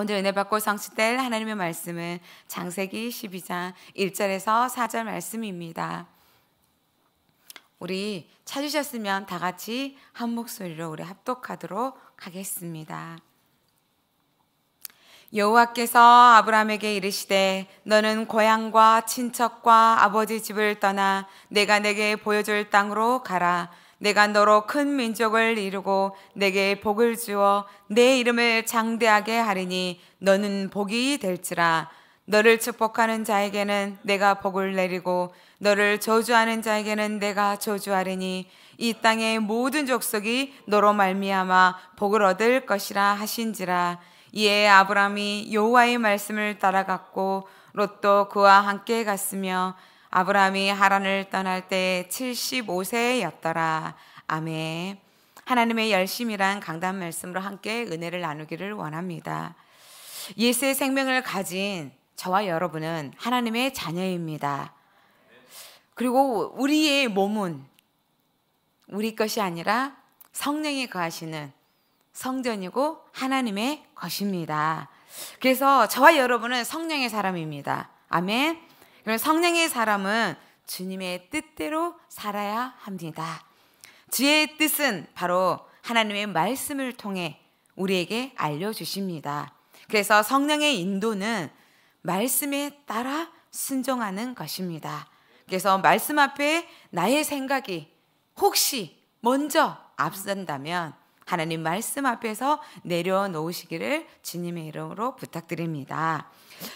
오늘 은혜 받고 성취될 하나님의 말씀은 장세기 12장 1절에서 4절 말씀입니다. 우리 찾으셨으면 다 같이 한 목소리로 우리 합독하도록 하겠습니다. 여호와께서 아브라함에게 이르시되 너는 고향과 친척과 아버지 집을 떠나 내가 내게 보여줄 땅으로 가라 내가 너로 큰 민족을 이루고 내게 복을 주어 내 이름을 장대하게 하리니 너는 복이 될지라 너를 축복하는 자에게는 내가 복을 내리고 너를 저주하는 자에게는 내가 저주하리니 이 땅의 모든 족속이 너로 말미암아 복을 얻을 것이라 하신지라 이에 아브람이 여호와의 말씀을 따라갔고 롯도 그와 함께 갔으며 아브라함이 하란을 떠날 때 75세였더라. 아멘. 하나님의 열심이란 강단 말씀으로 함께 은혜를 나누기를 원합니다. 예수의 생명을 가진 저와 여러분은 하나님의 자녀입니다. 그리고 우리의 몸은 우리 것이 아니라 성령이 거하시는 성전이고 하나님의 것입니다. 그래서 저와 여러분은 성령의 사람입니다. 아멘. 성령의 사람은 주님의 뜻대로 살아야 합니다. 지혜의 뜻은 바로 하나님의 말씀을 통해 우리에게 알려주십니다. 그래서 성령의 인도는 말씀에 따라 순종하는 것입니다. 그래서 말씀 앞에 나의 생각이 혹시 먼저 앞선다면 하나님 말씀 앞에서 내려놓으시기를 주님의 이름으로 부탁드립니다.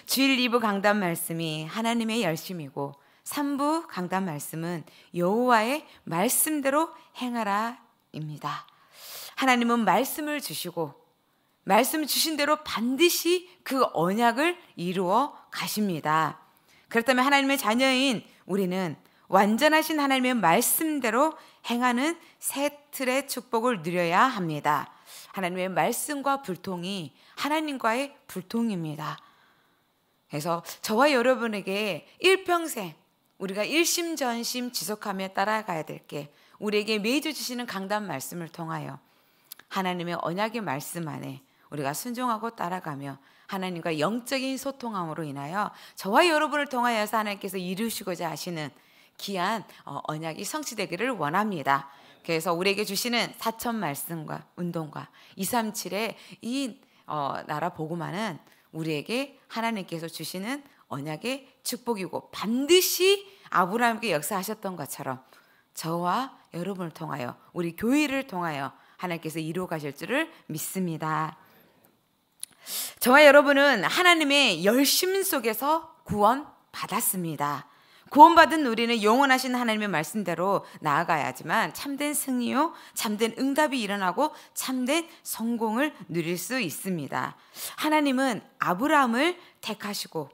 주일 2부 강단 말씀이 하나님의 열심이고 3부 강단 말씀은 여호와의 말씀대로 행하라입니다. 하나님은 말씀을 주시고 말씀 주신 대로 반드시 그 언약을 이루어 가십니다. 그렇다면 하나님의 자녀인 우리는 완전하신 하나님의 말씀대로 행하는 새 틀의 축복을 누려야 합니다. 하나님의 말씀과 불통이 하나님과의 불통입니다. 그래서 저와 여러분에게 일평생 우리가 일심전심 지속하며 따라가야 될 게 우리에게 매주 주시는 강단 말씀을 통하여 하나님의 언약의 말씀 안에 우리가 순종하고 따라가며 하나님과 영적인 소통함으로 인하여 저와 여러분을 통하여서 하나님께서 이루시고자 하시는 귀한 어, 언약이 성취되기를 원합니다. 그래서 우리에게 주시는 사천 말씀과 운동과 237의 이 어, 나라 보고만은 우리에게 하나님께서 주시는 언약의 축복이고 반드시 아브라함에게 역사하셨던 것처럼 저와 여러분을 통하여 우리 교회를 통하여 하나님께서 이루어 가실 줄을 믿습니다. 저와 여러분은 하나님의 열심 속에서 구원 받았습니다. 구원받은 우리는 영원하신 하나님의 말씀대로 나아가야지만 참된 승리요, 참된 응답이 일어나고 참된 성공을 누릴 수 있습니다. 하나님은 아브라함을 택하시고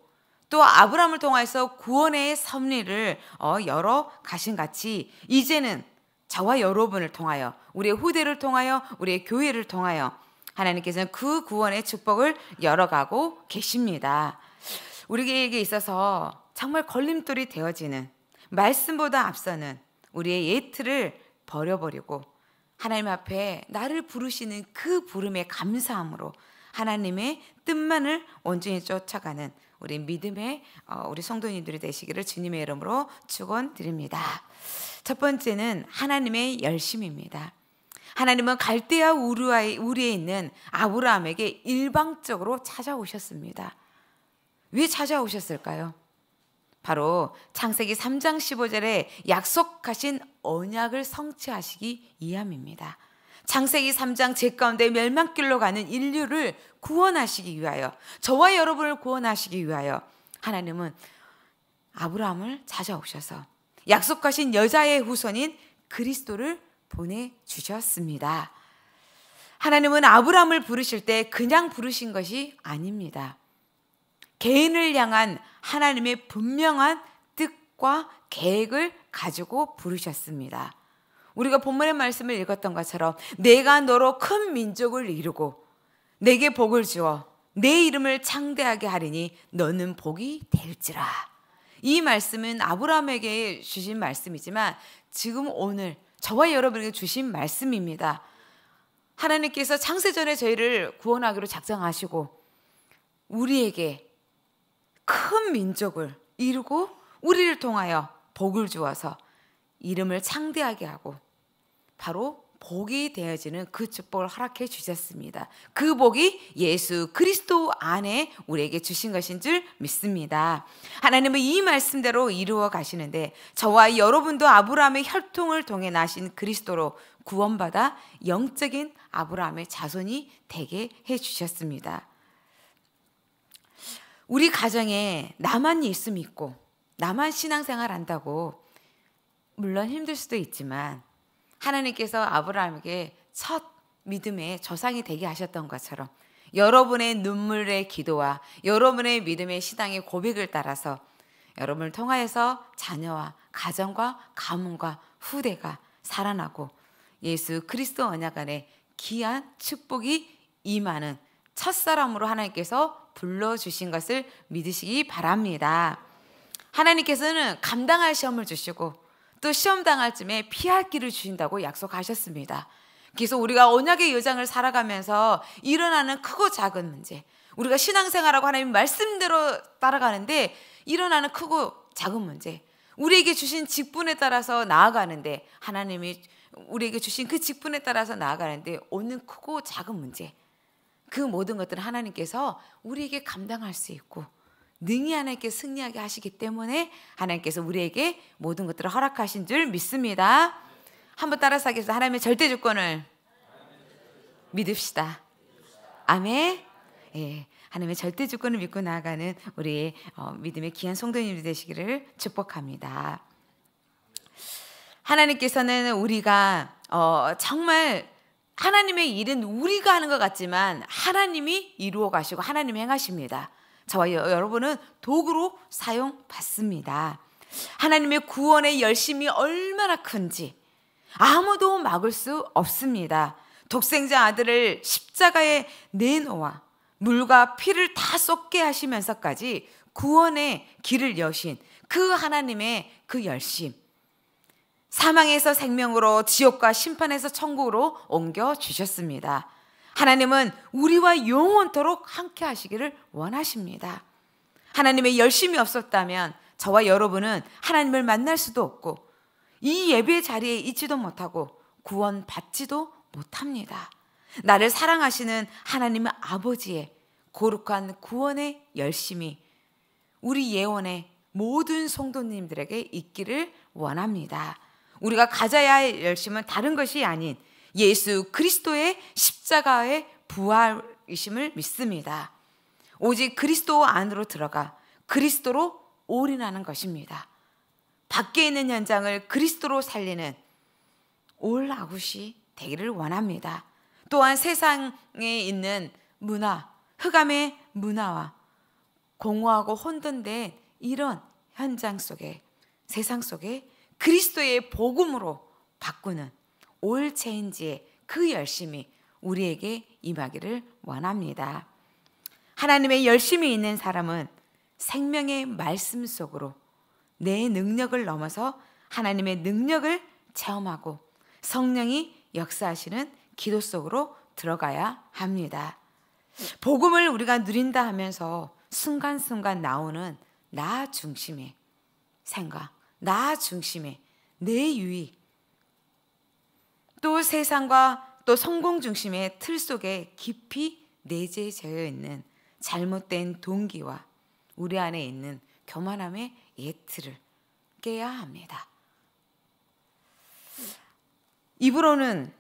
또 아브라함을 통해서 구원의 섭리를 어, 열어 가신 같이 이제는 저와 여러분을 통하여 우리의 후대를 통하여 우리의 교회를 통하여 하나님께서는 그 구원의 축복을 열어가고 계십니다. 우리에게 있어서 정말 걸림돌이 되어지는 말씀보다 앞서는 우리의 예틀을 버려버리고 하나님 앞에 나를 부르시는 그 부름에 감사함으로 하나님의 뜻만을 온전히 쫓아가는 우리 믿음의 어, 우리 성도님들이 되시기를 주님의 이름으로 축원드립니다. 첫 번째는 하나님의 열심입니다. 하나님은 갈대아 우리에 있는 아브라함에게 일방적으로 찾아오셨습니다. 왜 찾아오셨을까요? 바로 창세기 3장 15절에 약속하신 언약을 성취하시기 위함입니다 창세기 3장 제 가운데 멸망길로 가는 인류를 구원하시기 위하여 저와 여러분을 구원하시기 위하여 하나님은 아브라함을 찾아오셔서 약속하신 여자의 후손인 그리스도를 보내주셨습니다. 하나님은 아브라함을 부르실 때 그냥 부르신 것이 아닙니다. 개인을 향한 하나님의 분명한 뜻과 계획을 가지고 부르셨습니다. 우리가 본문의 말씀을 읽었던 것처럼 내가 너로 큰 민족을 이루고 내게 복을 주어 내 이름을 창대하게 하리니 너는 복이 될지라. 이 말씀은 아브라함에게 주신 말씀이지만 지금 오늘 저와 여러분에게 주신 말씀입니다. 하나님께서 창세전에 저희를 구원하기로 작정하시고 우리에게 큰 민족을 이루고 우리를 통하여 복을 주어서 이름을 창대하게 하고 바로 복이 되어지는 그 축복을 허락해 주셨습니다. 그 복이 예수 그리스도 안에 우리에게 주신 것인 줄 믿습니다. 하나님은 이 말씀대로 이루어 가시는데 저와 여러분도 아브라함의 혈통을 통해 나신 그리스도로 구원받아 영적인 아브라함의 자손이 되게 해 주셨습니다. 우리 가정에 나만 예수 믿고 나만 신앙생활 한다고 물론 힘들 수도 있지만 하나님께서 아브라함에게 첫 믿음의 조상이 되게 하셨던 것처럼 여러분의 눈물의 기도와 여러분의 믿음의 신앙의 고백을 따라서 여러분을 통하여서 자녀와 가정과 가문과 후대가 살아나고 예수 그리스도 언약 안에 귀한 축복이 임하는 첫사람으로 하나님께서 불러주신 것을 믿으시기 바랍니다. 하나님께서는 감당할 시험을 주시고 또 시험 당할 쯤에 피할 길을 주신다고 약속하셨습니다. 그래서 우리가 언약의 여장을 살아가면서 일어나는 크고 작은 문제, 우리가 신앙생활하고 하나님 말씀대로 따라가는데 일어나는 크고 작은 문제, 우리에게 주신 직분에 따라서 나아가는데 하나님이 우리에게 주신 그 직분에 따라서 나아가는데 오는 크고 작은 문제, 그 모든 것들을 하나님께서 우리에게 감당할 수 있고 능히 하나님께 승리하게 하시기 때문에 하나님께서 우리에게 모든 것들을 허락하신 줄 믿습니다. 한번 따라서 하겠습니다. 하나님의 절대 주권을 믿읍시다. 아멘. 예, 하나님의 절대 주권을 믿고 나아가는 우리 어, 믿음의 귀한 성도님들 되시기를 축복합니다. 하나님께서는 우리가 어, 정말 하나님의 일은 우리가 하는 것 같지만 하나님이 이루어 가시고 하나님 행하십니다. 저와 여러분은 도구로 사용받습니다. 하나님의 구원의 열심이 얼마나 큰지 아무도 막을 수 없습니다. 독생자 아들을 십자가에 내놓아 물과 피를 다 쏟게 하시면서까지 구원의 길을 여신 그 하나님의 그 열심 사망에서 생명으로 지옥과 심판에서 천국으로 옮겨 주셨습니다. 하나님은 우리와 영원토록 함께 하시기를 원하십니다. 하나님의 열심이 없었다면 저와 여러분은 하나님을 만날 수도 없고 이 예배 자리에 있지도 못하고 구원받지도 못합니다. 나를 사랑하시는 하나님의 아버지의 고룩한 구원의 열심이 우리 예원의 모든 성도님들에게 있기를 원합니다. 우리가 가져야 할 열심은 다른 것이 아닌 예수 그리스도의 십자가의 부활이심을 믿습니다. 오직 그리스도 안으로 들어가 그리스도로 올인하는 것입니다. 밖에 있는 현장을 그리스도로 살리는 올 아웃이 되기를 원합니다. 또한 세상에 있는 문화, 흑암의 문화와 공허하고 혼돈된 이런 현장 속에 세상 속에 그리스도의 복음으로 바꾸는 올 체인지의 그 열심이 우리에게 임하기를 원합니다. 하나님의 열심이 있는 사람은 생명의 말씀 속으로 내 능력을 넘어서 하나님의 능력을 체험하고 성령이 역사하시는 기도 속으로 들어가야 합니다. 복음을 우리가 누린다 하면서 순간순간 나오는 나 중심의 생각, 나 중심의 내 유익 또 세상과 또 성공 중심의 틀 속에 깊이 내재되어 있는 잘못된 동기와 우리 안에 있는 교만함의 예틀을 깨야 합니다. 입으로는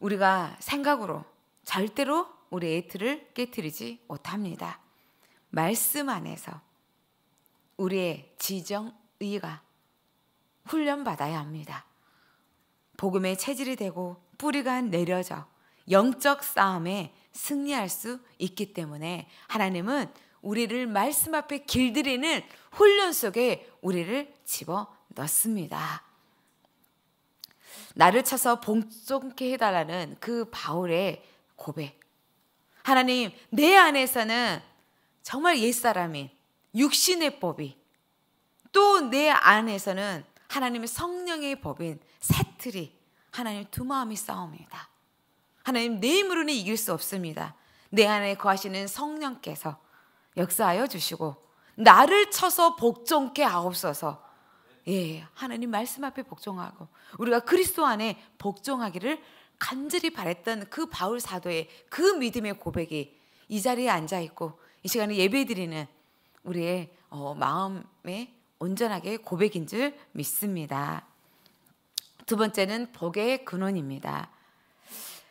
우리가 생각으로 절대로 우리 예틀을 깨뜨리지 못합니다. 말씀 안에서 우리의 지정 의가 훈련받아야 합니다. 복음의 체질이 되고 뿌리가 내려져 영적 싸움에 승리할 수 있기 때문에 하나님은 우리를 말씀 앞에 길들이는 훈련 속에 우리를 집어 넣습니다. 나를 쳐서 봉송케 해달라는 그 바울의 고백. 하나님, 내 안에서는 정말 옛사람인 육신의 법이 또 내 안에서는 하나님의 성령의 법인 새 틀이 하나님 두 마음이 싸웁니다. 하나님 내 힘으로는 이길 수 없습니다. 내 안에 거하시는 성령께서 역사하여 주시고 나를 쳐서 복종케 하옵소서. 예, 하나님 말씀 앞에 복종하고 우리가 그리스도 안에 복종하기를 간절히 바랬던 그 바울 사도의 그 믿음의 고백이 이 자리에 앉아 있고 이 시간에 예배드리는 우리의 어, 마음의 온전하게 고백인 줄 믿습니다. 두 번째는 복의 근원입니다.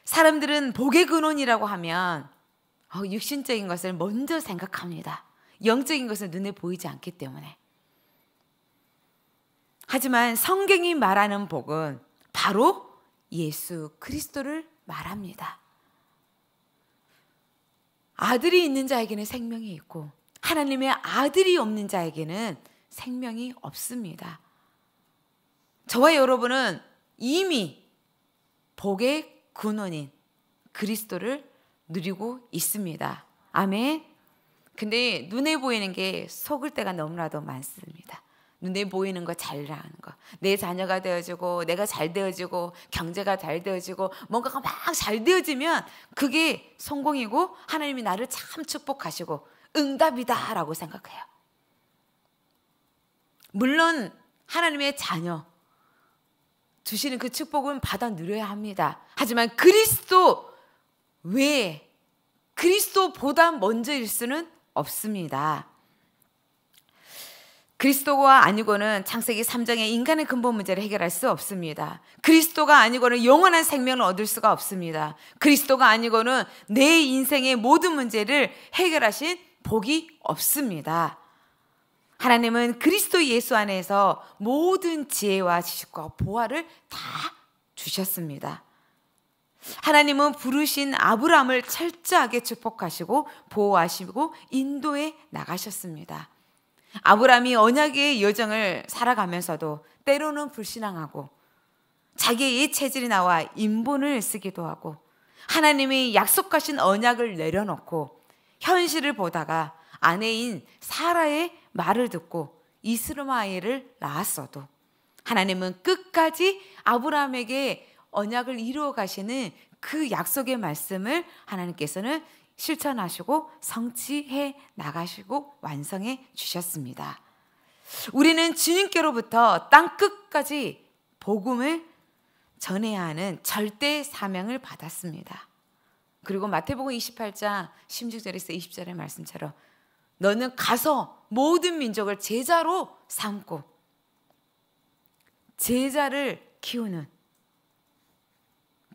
사람들은 복의 근원이라고 하면 어, 육신적인 것을 먼저 생각합니다. 영적인 것은 눈에 보이지 않기 때문에. 하지만 성경이 말하는 복은 바로 예수 그리스도를 말합니다. 아들이 있는 자에게는 생명이 있고 하나님의 아들이 없는 자에게는 생명이 없습니다. 저와 여러분은 이미 복의 근원인 그리스도를 누리고 있습니다. 아멘. 근데 눈에 보이는 게 속을 때가 너무나도 많습니다. 눈에 보이는 거 잘나는 거. 내 자녀가 되어지고 내가 잘 되어지고 경제가 잘 되어지고 뭔가가 막 잘 되어지면 그게 성공이고 하나님이 나를 참 축복하시고 응답이다라고 생각해요. 물론 하나님의 자녀 주시는 그 축복은 받아 누려야 합니다. 하지만 그리스도 외에 그리스도보다 먼저일 수는 없습니다. 그리스도가 아니고는 창세기 3장의 인간의 근본 문제를 해결할 수 없습니다. 그리스도가 아니고는 영원한 생명을 얻을 수가 없습니다. 그리스도가 아니고는 내 인생의 모든 문제를 해결하신 복이 없습니다. 하나님은 그리스도 예수 안에서 모든 지혜와 지식과 보화를 다 주셨습니다. 하나님은 부르신 아브람을 철저하게 축복하시고 보호하시고 인도해 나가셨습니다. 아브람이 언약의 여정을 살아가면서도 때로는 불신앙하고 자기의 체질이 나와 인본을 쓰기도 하고 하나님이 약속하신 언약을 내려놓고 현실을 보다가 아내인 사라의 말을 듣고 이스마엘을 낳았어도 하나님은 끝까지 아브라함에게 언약을 이루어 가시는 그 약속의 말씀을 하나님께서는 실천하시고 성취해 나가시고 완성해 주셨습니다. 우리는 주님께로부터 땅 끝까지 복음을 전해야 하는 절대 사명을 받았습니다. 그리고 마태복음 28장 16절에서 20절의 말씀처럼 너는 가서 모든 민족을 제자로 삼고 제자를 키우는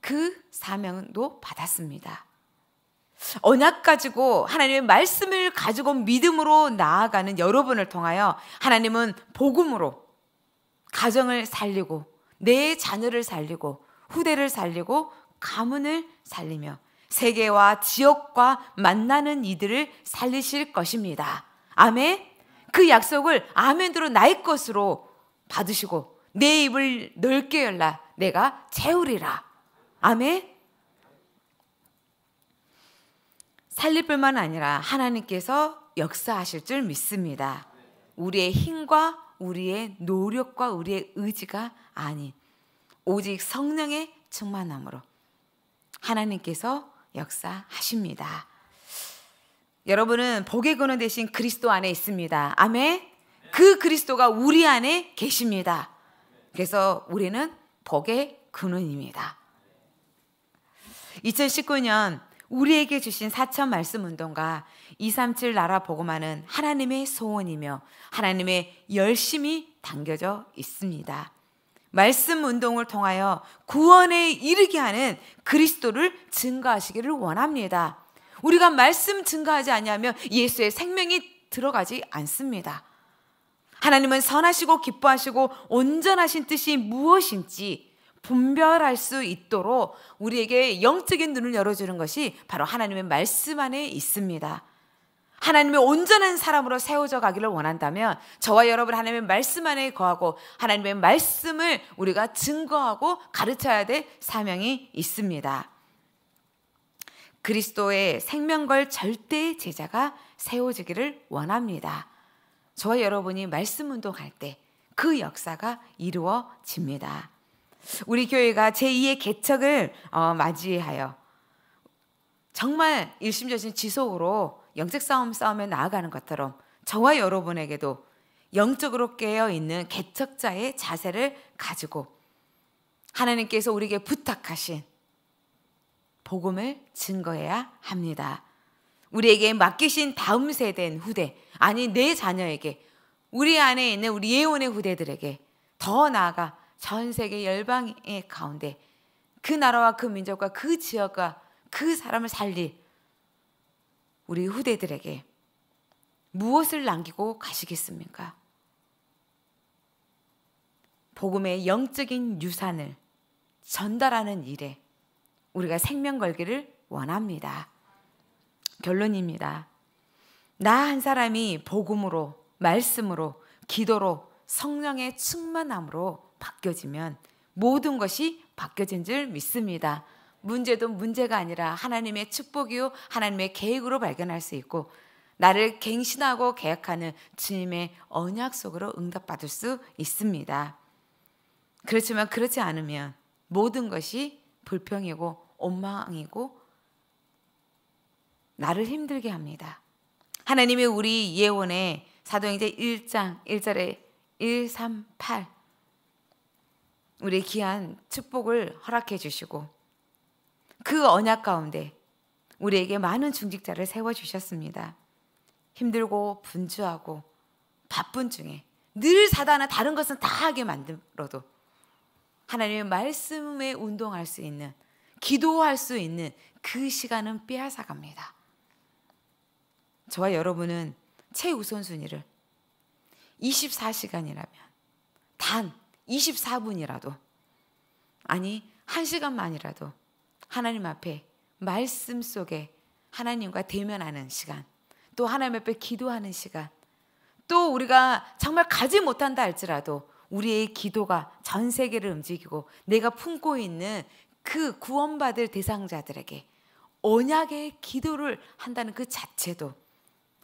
그 사명도 받았습니다. 언약 가지고 하나님의 말씀을 가지고 믿음으로 나아가는 여러분을 통하여 하나님은 복음으로 가정을 살리고 내 자녀를 살리고 후대를 살리고 가문을 살리며 세계와 지역과 만나는 이들을 살리실 것입니다. 아멘. 그 약속을 아멘으로 나의 것으로 받으시고 내 입을 넓게 열라 내가 채우리라. 아멘. 살릴 뿐만 아니라 하나님께서 역사하실 줄 믿습니다. 우리의 힘과 우리의 노력과 우리의 의지가 아닌 오직 성령의 충만함으로 하나님께서 역사하십니다. 여러분은 복의 근원 대신 그리스도 안에 있습니다. 아멘. 그 그리스도가 우리 안에 계십니다. 그래서 우리는 복의 근원입니다. 2019년 우리에게 주신 사천 말씀 운동과 237 나라 보고만은 하나님의 소원이며 하나님의 열심이 담겨져 있습니다. 말씀 운동을 통하여 구원에 이르게 하는 그리스도를 증가하시기를 원합니다. 우리가 말씀 증가하지 않으면 예수의 생명이 들어가지 않습니다. 하나님은 선하시고 기뻐하시고 온전하신 뜻이 무엇인지 분별할 수 있도록 우리에게 영적인 눈을 열어주는 것이 바로 하나님의 말씀 안에 있습니다. 하나님의 온전한 사람으로 세워져 가기를 원한다면 저와 여러분 하나님의 말씀 안에 거하고 하나님의 말씀을 우리가 증거하고 가르쳐야 될 사명이 있습니다. 그리스도의 생명걸 절대 제자가 세워지기를 원합니다. 저와 여러분이 말씀 운동할 때 그 역사가 이루어집니다. 우리 교회가 제2의 개척을 어, 맞이하여 정말 일심전심 지속으로 영적 싸움 싸움에 나아가는 것처럼 저와 여러분에게도 영적으로 깨어 있는 개척자의 자세를 가지고 하나님께서 우리에게 부탁하신 복음을 증거해야 합니다. 우리에게 맡기신 다음 세대인 후대, 아니 내 자녀에게 우리 안에 있는 우리 예언의 후대들에게 더 나아가 전 세계 열방의 가운데 그 나라와 그 민족과 그 지역과 그 사람을 살릴 우리 후대들에게 무엇을 남기고 가시겠습니까? 복음의 영적인 유산을 전달하는 일에 우리가 생명 걸기를 원합니다. 결론입니다. 나 한 사람이 복음으로, 말씀으로, 기도로, 성령의 충만함으로 바뀌어지면 모든 것이 바뀌어진 줄 믿습니다. 문제도 문제가 아니라 하나님의 축복이요 하나님의 계획으로 발견할 수 있고 나를 갱신하고 계약하는 주님의 언약 속으로 응답받을 수 있습니다. 그렇지만 그렇지 않으면 모든 것이 불평이고 원망이고 나를 힘들게 합니다. 하나님이 우리 예원에 사도행전 1장 1절에 1, 3, 8 우리 귀한 축복을 허락해 주시고 그 언약 가운데 우리에게 많은 중직자를 세워주셨습니다. 힘들고 분주하고 바쁜 중에 늘 사단은 다른 것은 다 하게 만들어도 하나님의 말씀에 운동할 수 있는 기도할 수 있는 그 시간은 빼앗아 갑니다. 저와 여러분은 최우선순위를 24시간이라면 단 24분이라도 아니 1시간만이라도 하나님 앞에 말씀 속에 하나님과 대면하는 시간, 또 하나님 앞에 기도하는 시간, 또 우리가 정말 가지 못한다 할지라도 우리의 기도가 전 세계를 움직이고 내가 품고 있는 그 구원받을 대상자들에게 언약의 기도를 한다는 그 자체도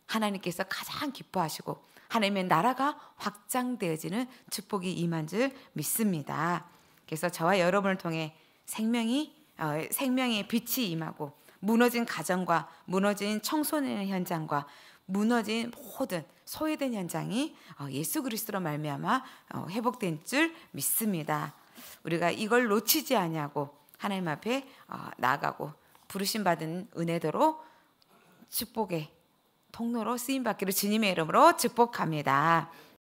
하나님께서 가장 기뻐하시고 하나님의 나라가 확장되어지는 축복이 임한 줄 믿습니다. 그래서 저와 여러분을 통해 생명이 어, 생명의 빛이 임하고 무너진 가정과 무너진 청소년 의 현장과 무너진 모든 소외된 현장이 어, 예수 그리스도로 말미암아 어, 회복된 줄 믿습니다. 우리가 이걸 놓치지 아니하고 하나님 앞에 나가고 부르심 받은 은혜대로 축복의 통로로 쓰임 받기를 주님의 이름으로 축복합니다.